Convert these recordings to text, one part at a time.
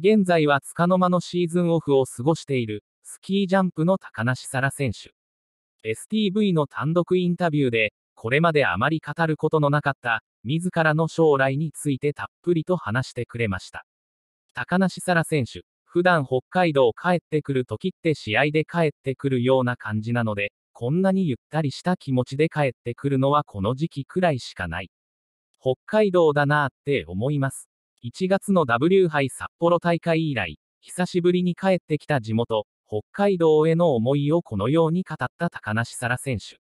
現在はつかの間のシーズンオフを過ごしている、スキージャンプの高梨沙羅選手。STV の単独インタビューで、これまであまり語ることのなかった、自らの将来についてたっぷりと話してくれました。高梨沙羅選手、普段北海道帰ってくる時って試合で帰ってくるような感じなので、こんなにゆったりした気持ちで帰ってくるのはこの時期くらいしかない。北海道だなーって思います。1月の W 杯札幌大会以来、久しぶりに帰ってきた地元、北海道への思いをこのように語った高梨沙羅選手。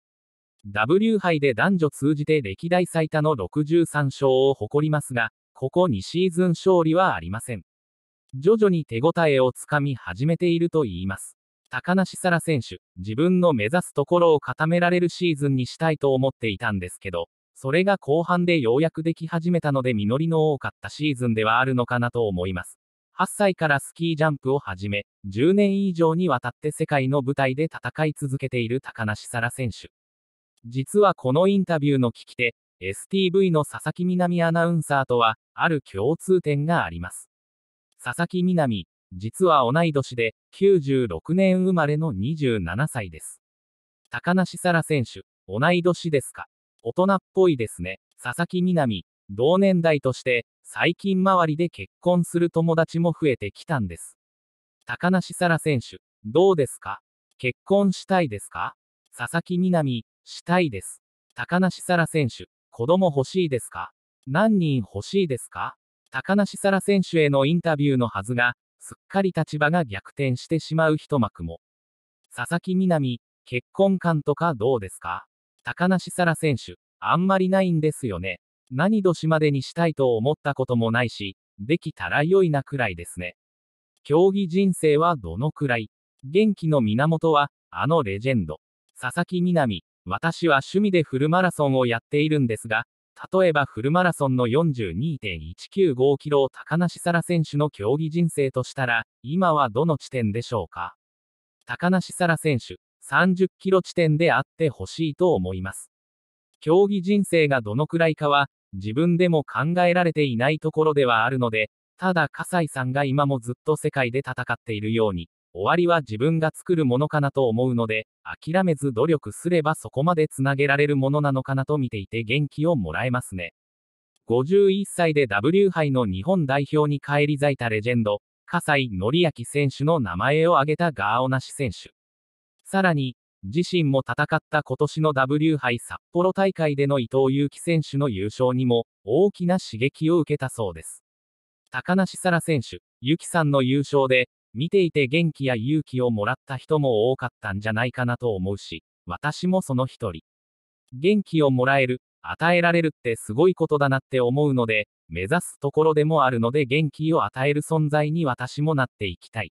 W 杯で男女通じて歴代最多の63勝を誇りますが、ここ2シーズン勝利はありません。徐々に手応えをつかみ始めているといいます。高梨沙羅選手、自分の目指すところを固められるシーズンにしたいと思っていたんですけど、それが後半でようやくでき始めたので実りの多かったシーズンではあるのかなと思います。8歳からスキージャンプを始め、10年以上にわたって世界の舞台で戦い続けている高梨沙羅選手。実はこのインタビューの聞き手、STV の佐々木みなみアナウンサーとは、ある共通点があります。佐々木みなみ、実は同い年で、96年生まれの27歳です。高梨沙羅選手、同い年ですか大人っぽいですね。佐々木みなみ、同年代として、最近周りで結婚する友達も増えてきたんです。高梨沙羅選手、どうですか結婚したいですか佐々木みなみ、したいです。高梨沙羅選手、子供欲しいですか何人欲しいですか高梨沙羅選手へのインタビューのはずが、すっかり立場が逆転してしまう一幕も。佐々木みなみ、結婚観とかどうですか高梨沙羅選手、あんまりないんですよね。何年までにしたいと思ったこともないし、できたら良いなくらいですね。競技人生はどのくらい元気の源は、あのレジェンド。佐々木みなみ、私は趣味でフルマラソンをやっているんですが、例えばフルマラソンの42.195キロを高梨沙羅選手の競技人生としたら、今はどの地点でしょうか高梨沙羅選手、30キロ地点であってほしいと思います。競技人生がどのくらいかは、自分でも考えられていないところではあるので、ただ葛西さんが今もずっと世界で戦っているように、終わりは自分が作るものかなと思うので、諦めず努力すればそこまでつなげられるものなのかなと見ていて元気をもらえますね。51歳で W 杯の日本代表に返り咲いたレジェンド、葛西紀明選手の名前を挙げたガーオナシ選手。さらに、自身も戦った今年の W 杯札幌大会での伊藤有希選手の優勝にも大きな刺激を受けたそうです。高梨沙羅選手、ゆきさんの優勝で、見ていて元気や勇気をもらった人も多かったんじゃないかなと思うし、私もその一人。元気をもらえる、与えられるってすごいことだなって思うので、目指すところでもあるので元気を与える存在に私もなっていきたい。